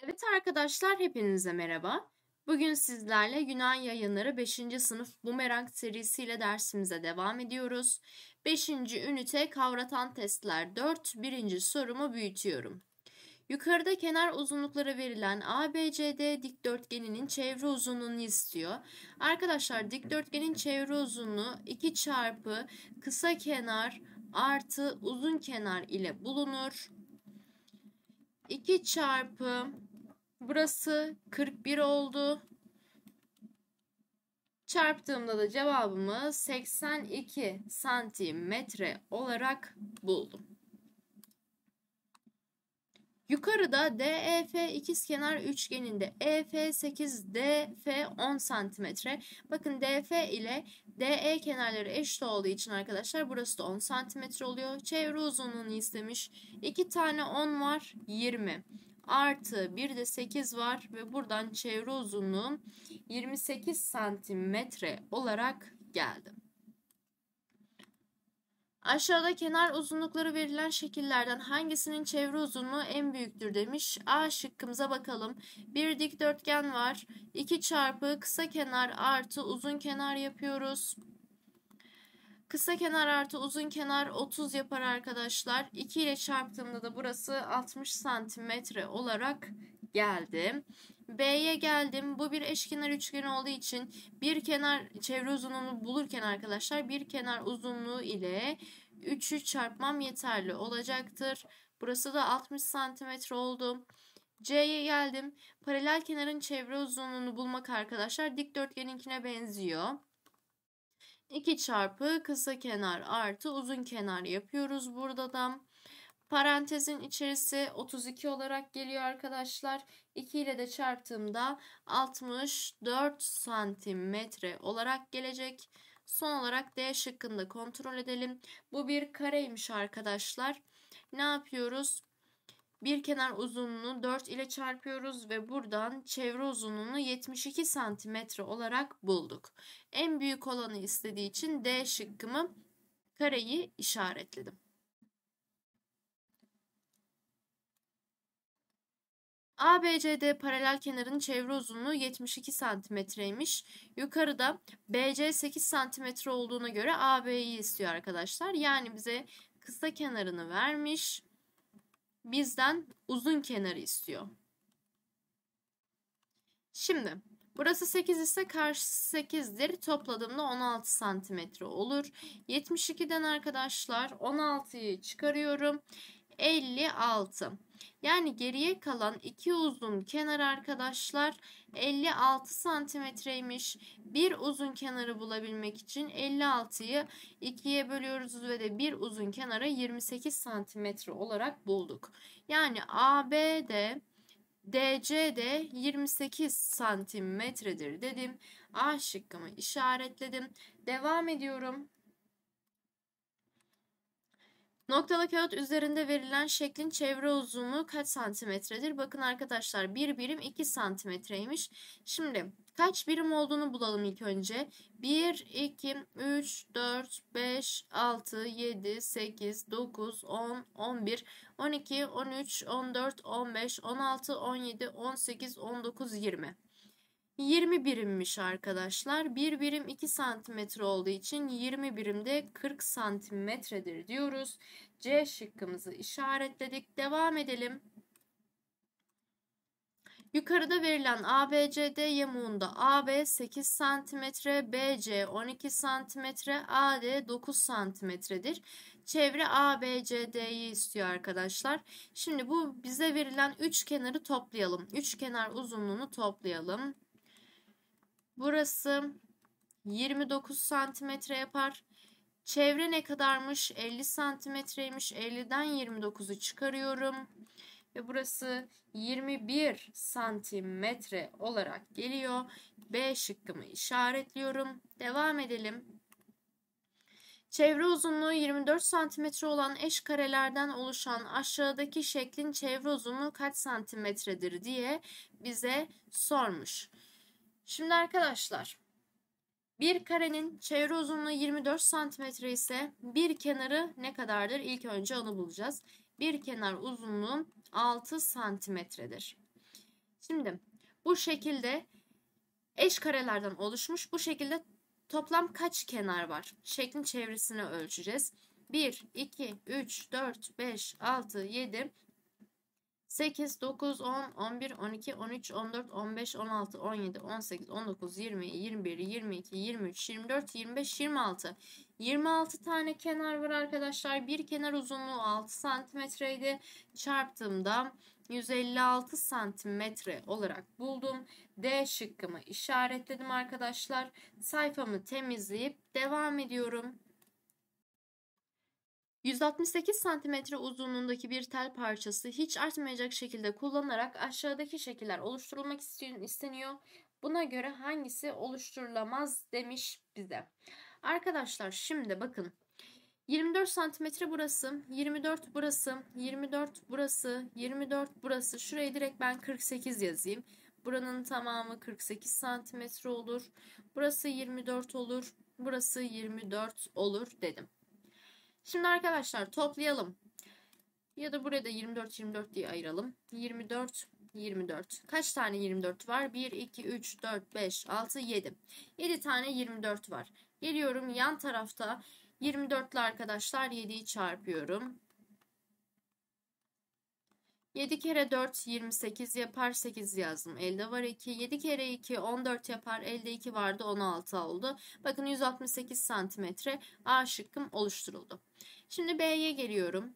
Evet arkadaşlar hepinize merhaba. Bugün sizlerle Yunan Yayınları 5. sınıf Bumerang serisiyle dersimize devam ediyoruz. 5. ünite kavratan testler 4. 1. sorumu büyütüyorum. Yukarıda kenar uzunluklara verilen ABCD dikdörtgeninin çevre uzunluğunu istiyor. Arkadaşlar dikdörtgenin çevre uzunluğu 2 çarpı kısa kenar artı uzun kenar ile bulunur. 2 çarpı burası 41 oldu. Çarptığımda da cevabımı 82 santimetre olarak buldum. Yukarıda DEF ikizkenar üçgeninde EF 8, DF 10 cm. Bakın DF ile DE kenarları eşit olduğu için arkadaşlar burası da 10 cm oluyor. Çevre uzunluğunu istemiş. 2 tane 10 var 20. Artı bir de 8 var ve buradan çevre uzunluğum 28 santimetre olarak geldim. Aşağıda kenar uzunlukları verilen şekillerden hangisinin çevre uzunluğu en büyüktür demiş. A şıkkımıza bakalım. Bir dikdörtgen var. 2 çarpı kısa kenar artı uzun kenar yapıyoruz. Kısa kenar artı uzun kenar 30 yapar arkadaşlar. 2 ile çarptığımda da burası 60 santimetre olarak geldi. B'ye geldim. Bu bir eşkenar üçgen olduğu için bir kenar çevre uzunluğunu bulurken arkadaşlar bir kenar uzunluğu ile 3'ü çarpmam yeterli olacaktır. Burası da 60 cm oldu. C'ye geldim. Paralel kenarın çevre uzunluğunu bulmak arkadaşlar dikdörtgeninkine benziyor. 2 çarpı kısa kenar artı uzun kenar yapıyoruz burada da. Parantezin içerisi 32 olarak geliyor arkadaşlar. 2 ile de çarptığımda 64 santimetre olarak gelecek. Son olarak D şıkkında kontrol edelim. Bu bir kareymiş arkadaşlar. Ne yapıyoruz? Bir kenar uzunluğunu 4 ile çarpıyoruz ve buradan çevre uzunluğunu 72 santimetre olarak bulduk. En büyük olanı istediği için D şıkkımı kareyi işaretledim. ABCD paralel kenarın çevre uzunluğu 72 santimetreymiş. Yukarıda BC 8 santimetre olduğuna göre AB'yi istiyor arkadaşlar. Yani bize kısa kenarını vermiş. Bizden uzun kenarı istiyor. Şimdi burası 8 ise karşısı 8'dir. Topladığımda 16 santimetre olur. 72'den arkadaşlar 16'yı çıkarıyorum. 56. Yani geriye kalan iki uzun kenar arkadaşlar 56 santimetreymiş. Bir uzun kenarı bulabilmek için 56'yı 2'ye bölüyoruz ve de bir uzun kenara 28 santimetre olarak bulduk. Yani AB'de DC'de 28 santimetredir dedim. A şıkkımı işaretledim. Devam ediyorum. Noktalı kağıt üzerinde verilen şeklin çevre uzunluğu kaç santimetredir? Bakın arkadaşlar bir birim 2 santimetreymiş. Şimdi kaç birim olduğunu bulalım ilk önce. 1, 2, 3, 4, 5, 6, 7, 8, 9, 10, 11, 12, 13, 14, 15, 16, 17, 18, 19, 20. 20 birimmiş arkadaşlar. 1 birim 2 santimetre olduğu için 20 birimde 40 santimetredir diyoruz. C şıkkımızı işaretledik. Devam edelim. Yukarıda verilen ABCD yamuğunda AB 8 cm, BC 12 cm, AD 9 cm'dir. Çevre ABCD'yi istiyor arkadaşlar. Şimdi bu bize verilen üç kenarı toplayalım. Üç kenar uzunluğunu toplayalım. Burası 29 santimetre yapar. Çevre ne kadarmış? 50 santimetreymiş. 50'den 29'u çıkarıyorum. Ve burası 21 santimetre olarak geliyor. B şıkkımı işaretliyorum. Devam edelim. Çevre uzunluğu 24 santimetre olan eş karelerden oluşan aşağıdaki şeklin çevre uzunluğu kaç santimetredir diye bize sormuş. Şimdi arkadaşlar bir karenin çevre uzunluğu 24 cm ise bir kenarı ne kadardır? İlk önce onu bulacağız. Bir kenar uzunluğu 6 cm'dir. Şimdi bu şekilde eş karelerden oluşmuş. Bu şekilde toplam kaç kenar var? Şeklin çevresini ölçeceğiz. 1, 2, 3, 4, 5, 6, 7, 8, 9, 10, 11, 12, 13, 14, 15, 16, 17, 18, 19, 20, 21, 22, 23, 24, 25, 26. 26 tane kenar var arkadaşlar. Bir kenar uzunluğu 6 santimetreydi. Çarptığımda 156 santimetre olarak buldum. D şıkkımı işaretledim arkadaşlar. Sayfamı temizleyip devam ediyorum. 168 cm uzunluğundaki bir tel parçası hiç artmayacak şekilde kullanarak aşağıdaki şekiller oluşturulmak isteniyor. Buna göre hangisi oluşturulamaz demiş bize. Arkadaşlar şimdi bakın. 24 santimetre burası, 24 burası, 24 burası, 24 burası. Şurayı direkt ben 48 yazayım. Buranın tamamı 48 santimetre olur. Burası 24 olur, burası 24 olur dedim. Şimdi arkadaşlar toplayalım. Ya da buraya da 24 24 diye ayıralım. 24 24. Kaç tane 24 var? 1 2 3 4 5 6 7. 7 tane 24 var. Geliyorum yan tarafta 24'lü arkadaşlar 7'yi çarpıyorum. 7 kere 4 28 yapar 8 yazdım. Elde var 2. 7 kere 2 14 yapar. Elde 2 vardı 16 oldu. Bakın 168 santimetre A şıkkım oluşturuldu. Şimdi B'ye geliyorum.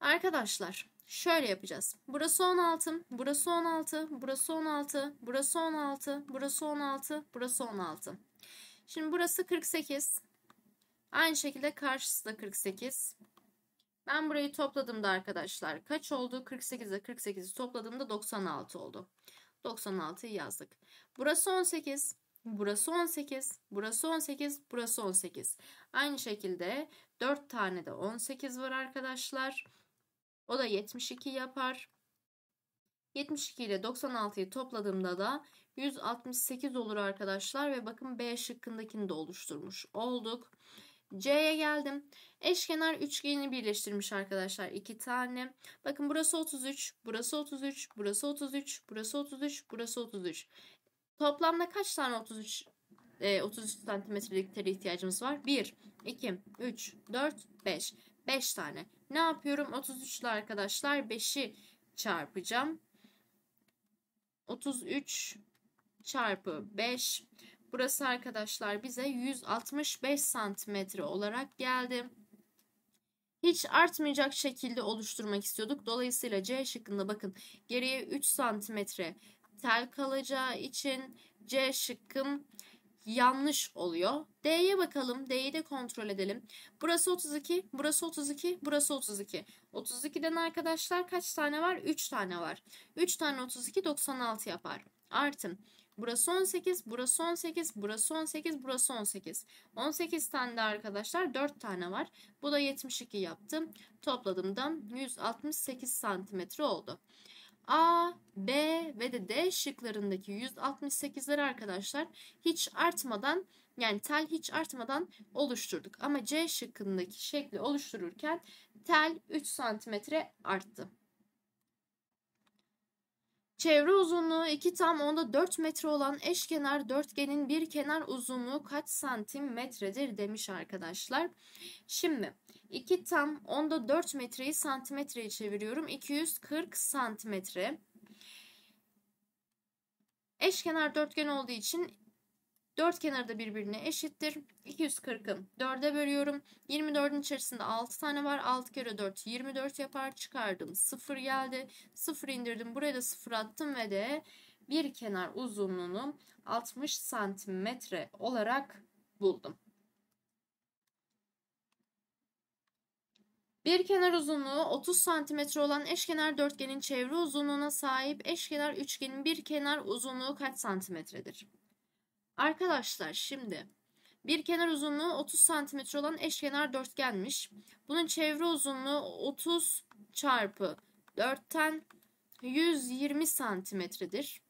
Arkadaşlar şöyle yapacağız. Burası 16, burası 16, burası 16, burası 16, burası 16, burası 16. Şimdi burası 48. Aynı şekilde karşısı da 48. Ben burayı topladığımda arkadaşlar kaç oldu? 48'e ile 48'i topladığımda 96 oldu. 96'yı yazdık. Burası 18, burası 18, burası 18, burası 18. Aynı şekilde 4 tane de 18 var arkadaşlar. O da 72 yapar. 72 ile 96'yı topladığımda da 168 olur arkadaşlar ve bakın B şıkkındakini de oluşturmuş olduk. C'ye geldim. Eşkenar üçgeni birleştirmiş arkadaşlar. iki tane. Bakın burası 33, burası 33, burası 33, burası 33, burası 33. Toplamda kaç tane 33 e, 33 santimetrelik tere ihtiyacımız var? 1, 2, 3, 4, 5. 5 tane. Ne yapıyorum? 33 ile arkadaşlar 5'i çarpacağım. 33 çarpı 5. Burası arkadaşlar bize 165 santimetre olarak geldi. Hiç artmayacak şekilde oluşturmak istiyorduk. Dolayısıyla C şıkkında bakın geriye 3 santimetre tel kalacağı için C şıkkım yanlış oluyor. D'ye bakalım. D'yi de kontrol edelim. Burası 32, burası 32, burası 32. 32'den arkadaşlar kaç tane var? 3 tane var. 3 tane 32 96 yapar. Artın. Burası 18, burası 18, burası 18, burası 18. 18 tane de arkadaşlar 4 tane var. Bu da 72 yaptım. Topladığımda 168 santimetre oldu. A, B ve de D şıklarındaki 168'leri arkadaşlar hiç artmadan yani tel hiç artmadan oluşturduk. Ama C şıkkındaki şekli oluştururken tel 3 santimetre arttı. Çevre uzunluğu 2 tam onda 4 metre olan eşkenar dörtgenin bir kenar uzunluğu kaç santimetredir demiş arkadaşlar. Şimdi 2 tam onda 4 metreyi santimetreye çeviriyorum. 240 santimetre. Eşkenar dörtgen olduğu için 4 kenarı da birbirine eşittir. 240'ı 4'e bölüyorum. 24'ün içerisinde 6 tane var. 6 kere 4 24 yapar. Çıkardım 0 geldi. 0 indirdim. Buraya da 0 attım ve de bir kenar uzunluğunu 60 santimetre olarak buldum. Bir kenar uzunluğu 30 santimetre olan eşkenar dörtgenin çevre uzunluğuna sahip eşkenar üçgenin bir kenar uzunluğu kaç santimetredir? Arkadaşlar şimdi bir kenar uzunluğu 30 cm olan eşkenar dörtgenmiş. Bunun çevre uzunluğu 30 çarpı 4'ten 120 santimetredir.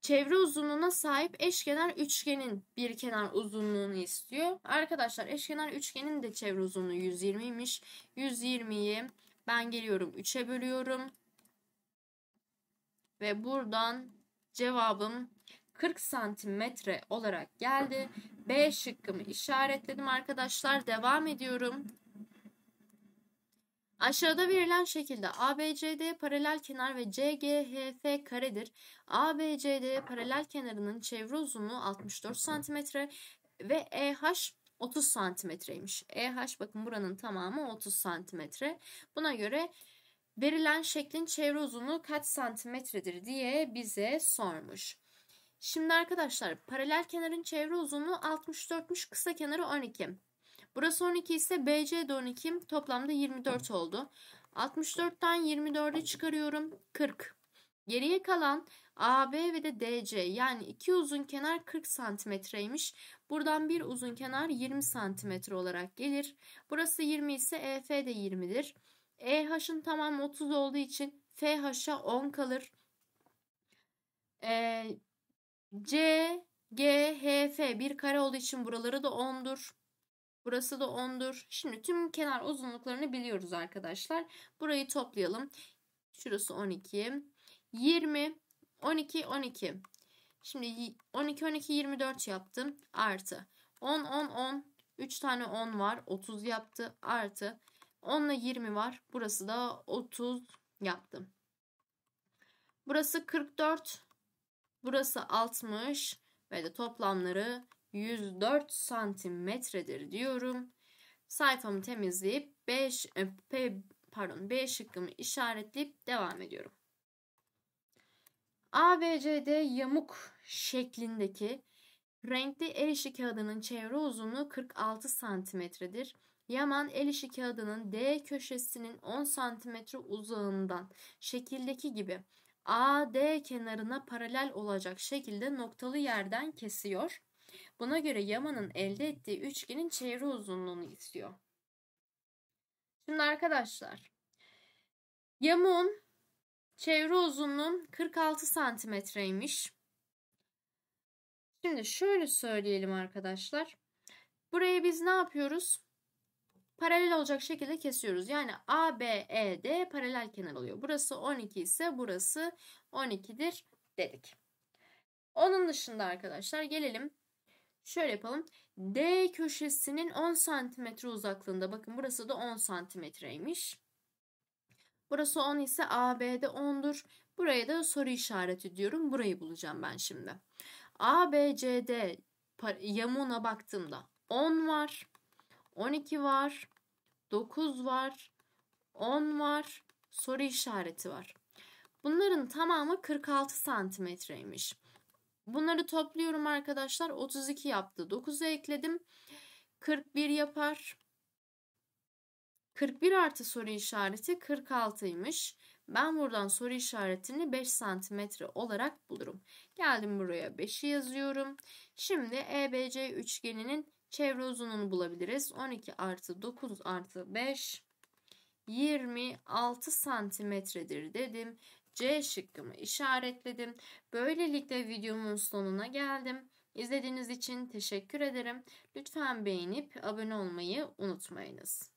Çevre uzunluğuna sahip eşkenar üçgenin bir kenar uzunluğunu istiyor. Arkadaşlar eşkenar üçgenin de çevre uzunluğu 120'ymiş. 120'yi ben geliyorum 3'e bölüyorum. Ve buradan cevabım 40 santimetre olarak geldi. B şıkkımı işaretledim arkadaşlar. Devam ediyorum. Aşağıda verilen şekilde ABCD paralel kenar ve CGHF karedir. ABCD paralel kenarının çevre uzunluğu 64 santimetre ve EH 30 santimetreymiş. EH bakın buranın tamamı 30 santimetre. Buna göre verilen şeklin çevre uzunluğu kaç santimetredir diye bize sormuş. Şimdi arkadaşlar paralel kenarın çevre uzunluğu 64'müş kısa kenarı 12. Burası 12 ise BC de 12 toplamda 24 oldu. 64'ten 24'ü çıkarıyorum 40. Geriye kalan AB ve de DC yani iki uzun kenar 40 santimetreymiş. Buradan bir uzun kenar 20 santimetre olarak gelir. Burası 20 ise EF de 20'dir. EH'ın tamam 30 olduğu için FH'a 10 kalır. E, C, G, H, F bir kare olduğu için buraları da 10'dur. Burası da 10'dur. Şimdi tüm kenar uzunluklarını biliyoruz arkadaşlar. Burayı toplayalım. Şurası 12. 20, 12, 12. Şimdi 12, 12, 24 yaptım. Artı. 10, 10, 10. 3 tane 10 var. 30 yaptı. Artı. 10 ile 20 var. Burası da 30 yaptım. Burası 44. Burası 60 ve de toplamları 104 santimetredir diyorum. Sayfamı temizleyip 5 e, pardon B şıkkımı işaretleyip devam ediyorum. ABCD yamuk şeklindeki renkli el kağıdının çevre uzunluğu 46 santimetredir. Yaman el işi kağıdının D köşesinin 10 cm uzağından şekildeki gibi AD kenarına paralel olacak şekilde noktalı yerden kesiyor. Buna göre Yaman'ın elde ettiği üçgenin çevre uzunluğunu istiyor. Şimdi arkadaşlar yamun çevre uzunluğun 46 santimetreymiş. Şimdi şöyle söyleyelim arkadaşlar. Buraya biz ne yapıyoruz? paralel olacak şekilde kesiyoruz. Yani ABED paralel kenar oluyor. Burası 12 ise burası 12'dir dedik. Onun dışında arkadaşlar gelelim. Şöyle yapalım. D köşesinin 10 santimetre uzaklığında bakın burası da 10 santimetreymiş. Burası 10 ise AB'de 10'dur. Buraya da soru işareti diyorum. Burayı bulacağım ben şimdi. ABCD yamuğuna baktığımda 10 var. 12 var, 9 var, 10 var, soru işareti var. Bunların tamamı 46 santimetreymiş. Bunları topluyorum arkadaşlar. 32 yaptı. 9'u ekledim. 41 yapar. 41 artı soru işareti 46'ymış. Ben buradan soru işaretini 5 santimetre olarak bulurum. Geldim buraya 5'i yazıyorum. Şimdi EBC üçgeninin Çevre uzunluğunu bulabiliriz. 12 artı 9 artı 5 26 santimetredir dedim. C şıkkımı işaretledim. Böylelikle videomun sonuna geldim. İzlediğiniz için teşekkür ederim. Lütfen beğenip abone olmayı unutmayınız.